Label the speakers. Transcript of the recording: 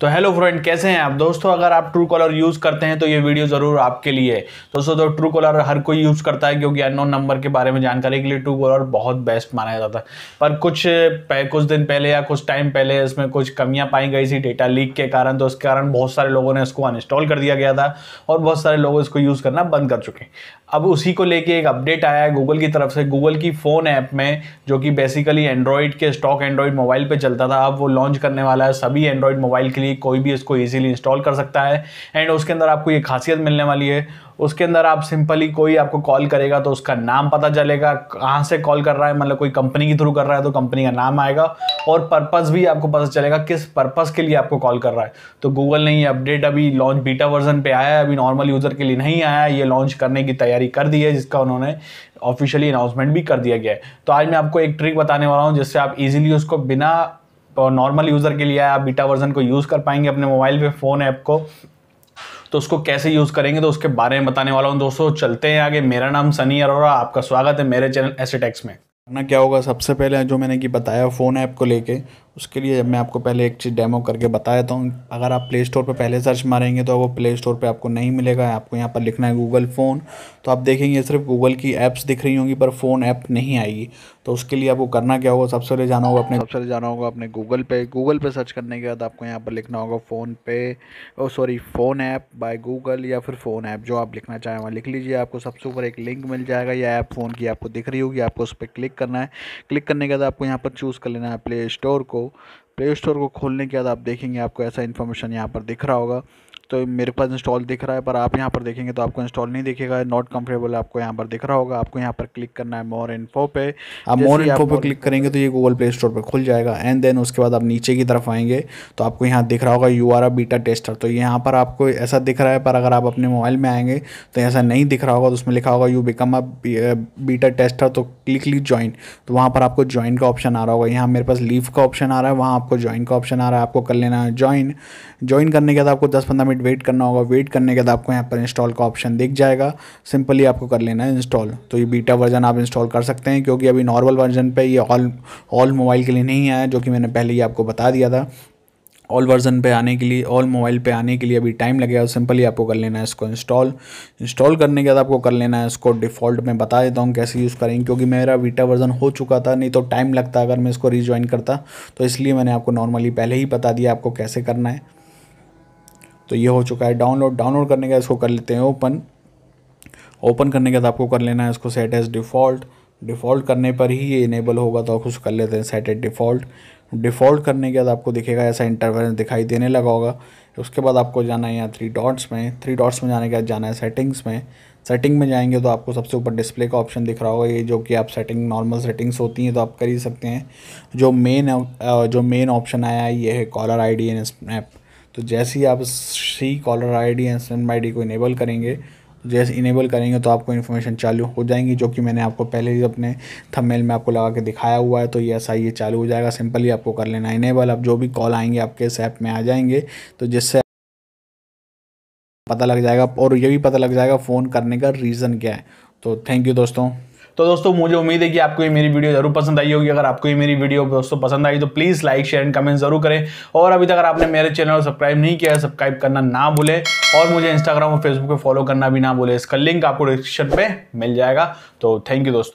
Speaker 1: तो hello friend कैसे हैं आप दोस्तों अगर आप ट्रू कॉलर यूज़ करते हैं तो ये वीडियो ज़रूर आपके लिए तो दोस्तों तो ट्रू कॉलर हर कोई यूज़ करता है क्योंकि अननोन नंबर के बारे में जानकारी के लिए ट्रू कॉलर बहुत बेस्ट माना जाता है पर कुछ कुछ दिन पहले या कुछ टाइम पहले इसमें कुछ कमियाँ पाई गई थी डेटा लीक के कारण तो उसके कारण बहुत सारे लोगों ने इसको अनइंस्टॉल कर दिया गया था और बहुत सारे लोग इसको यूज़ करना बंद कर चुके हैं अब उसी को लेके एक अपडेट आया है गूगल की तरफ से गूगल की फ़ोन ऐप में जो कि बेसिकली एंड्रॉयड के स्टॉक एंड्रॉयड मोबाइल पर चलता था अब वो लॉन्च करने वाला है सभी एंड्रॉयड मोबाइल के इजीली कोई भी इसको इजीली इंस्टॉल कर सकता है एंड उसके अंदर आपको ये खासियत मिलने वाली है उसके अंदर आप सिंपली कोई आपको कॉल करेगा तो उसका नाम पता चलेगा कहाँ से कॉल कर रहा है मतलब कोई कंपनी के थ्रू कर रहा है तो कंपनी का नाम आएगा और पर्पस भी आपको पता चलेगा किस पर्पस के लिए आपको कॉल कर रहा है तो गूगल ने ये अपडेट अभी लॉन्च बीटा वर्जन पे आया है अभी नॉर्मल यूज़र के लिए नहीं आया ये लॉन्च करने की तैयारी कर दी है जिसका उन्होंने ऑफिशियली अनाउंसमेंट भी कर दिया गया है तो आज मैं आपको एक ट्रिक बताने वाला हूँ जिससे आप इजीली उसको बिना नॉर्मल तो यूज़र के लिए आप बीटा वर्जन को यूज़ कर पाएंगे अपने मोबाइल पे फ़ोन ऐप को तो उसको कैसे यूज़ करेंगे तो उसके बारे में बताने वाला हूँ दोस्तों चलते हैं आगे मेरा नाम सनी अरोरा आपका स्वागत है मेरे चैनल एसेटेक्स में ना क्या होगा सबसे पहले जो मैंने कि बताया फ़ोन ऐप को लेके उसके लिए मैं आपको पहले एक चीज़ डेमो करके बता देता हूँ अगर आप प्ले स्टोर पर पहले सर्च मारेंगे तो वो प्ले स्टोर पर आपको नहीं मिलेगा आपको यहाँ पर लिखना है गूगल फ़ोन तो आप देखेंगे सिर्फ गूगल की ऐप्स दिख रही होंगी पर फ़ोन ऐप नहीं आएगी तो उसके लिए आपको करना क्या होगा सबसे पहले जाना होगा अपने सबसे पहले जाना होगा अपने गूगल पे गूगल पे सर्च करने के बाद आपको यहाँ पर लिखना होगा फ़ोन पे oh sorry phone app by Google या फिर फ़ोन ऐप जो आप लिखना चाहें वहाँ लिख लीजिए आपको सबसे ऊपर एक लिंक मिल जाएगा या ऐप फ़ोन की आपको दिख रही होगी आपको उस पर क्लिक करना है क्लिक करने के बाद आपको यहाँ पर चूज़ कर लेना है प्ले स्टोर को प्ले स्टोर को खोलने के बाद आप देखेंगे आपको ऐसा इन्फॉर्मेशन यहाँ पर दिख रहा होगा तो मेरे पास इंस्टॉल दिख रहा है पर आप यहाँ पर देखेंगे तो आपको इंस्टॉल नहीं दिखेगा नॉट कंफर्टेबल आपको यहाँ पर दिख रहा होगा आपको यहाँ पर क्लिक करना है मोर इन्फो पे आप मोर इन्फो पर क्लिक करेंगे तो ये गूगल प्ले स्टोर पर खुल जाएगा एंड देन उसके बाद आप नीचे की तरफ आएंगे तो आपको यहाँ दिख रहा होगा यू आर बीटा टेस्टर तो यहाँ पर आपको ऐसा दिख रहा है पर अगर आप अपने मोबाइल में आएंगे तो ऐसा नहीं दिख रहा होगा तो उसमें लिखा होगा you become a beta tester तो क्लिक ली ज्वाइन तो वहाँ पर आपको ज्वाइन का ऑप्शन आ रहा होगा यहाँ मेरे पास लीव का ऑप्शन आ रहा है वहाँ आपको ज्वाइन का ऑप्शन आ रहा है आपको कर लेना है ज्वाइन ज्वाइन करने के बाद आपको दस पंद्रह मिनट मिनट वेट करना होगा वेट करने के बाद आपको यहाँ पर इंस्टॉल का ऑप्शन दिख जाएगा सिंपली आपको कर लेना है इंस्टॉल तो ये बीटा वर्जन आप इंस्टॉल कर सकते हैं क्योंकि अभी नॉर्मल वर्जन पर ये ऑल ऑल मोबाइल के लिए नहीं आया जो कि मैंने पहले ही आपको बता दिया था ऑल वर्जन पे आने के लिए ऑल मोबाइल पे आने के लिए अभी टाइम लगेगा सिंपली तो आपको कर लेना है इसको इंस्टॉल इंस्टॉल करने के बाद आपको कर लेना है इसको डिफ़ॉल्ट में बता देता हूँ कैसे यूज़ करेंगे क्योंकि मेरा वीटा वर्जन हो चुका था नहीं तो टाइम लगता अगर मैं इसको रिजॉइन करता तो इसलिए मैंने आपको नॉर्मली पहले ही बता दिया आपको कैसे करना है तो ये हो चुका है डाउनलोड डाउनलोड करने का इसको कर लेते हैं ओपन ओपन करने के बाद आपको कर लेना है इसको सेट एज डिफ़ॉल्ट डिफ़ॉल्ट करने पर ही ये इनेबल होगा तो आप उसको कर लेते हैं सेट एज डिफ़ॉल्ट डिफ़ॉल्ट करने के बाद आपको दिखेगा ऐसा इंटरफेरेंस दिखाई देने लगा होगा उसके बाद आपको जाना है यहाँ थ्री डॉट्स में थ्री डॉट्स में जाने के बाद जाना है सेटिंग्स में सेटिंग में जाएंगे तो आपको सबसे ऊपर डिस्प्ले का ऑप्शन दिख रहा होगा ये जो कि आप सेटिंग नॉर्मल सेटिंग्स होती हैं तो आप कर ही सकते हैं जो मेन जो मेन ऑप्शन आया है ये है caller I D and snap तो जैसे ही आप सी caller I D and send I D को इनेबल करेंगे जैसे इनेबल करेंगे तो आपको इन्फॉर्मेशन चालू हो जाएंगी जो कि मैंने आपको पहले ही अपने थंबनेल में आपको लगा के दिखाया हुआ है तो ये ऐसा ये चालू हो जाएगा सिंपली आपको कर लेना इनेबल आप जो भी कॉल आएंगे आपके इस ऐप में आ जाएंगे तो जिससे पता लग जाएगा और ये भी पता लग जाएगा फ़ोन करने का रीज़न क्या है तो थैंक यू दोस्तों तो दोस्तों मुझे उम्मीद है कि आपको ये मेरी वीडियो जरूर पसंद आई होगी अगर आपको ये मेरी वीडियो दोस्तों पसंद आई तो please like share and comment जरूर करें और अभी तक अगर आपने मेरे चैनल को सब्सक्राइब नहीं किया सब्सक्राइब करना ना भूलें और मुझे इंस्टाग्राम और फेसबुक पर फॉलो करना भी ना भूलें इसका लिंक आपको डिस्क्रिप्शन पर मिल जाएगा तो थैंक यू दोस्तों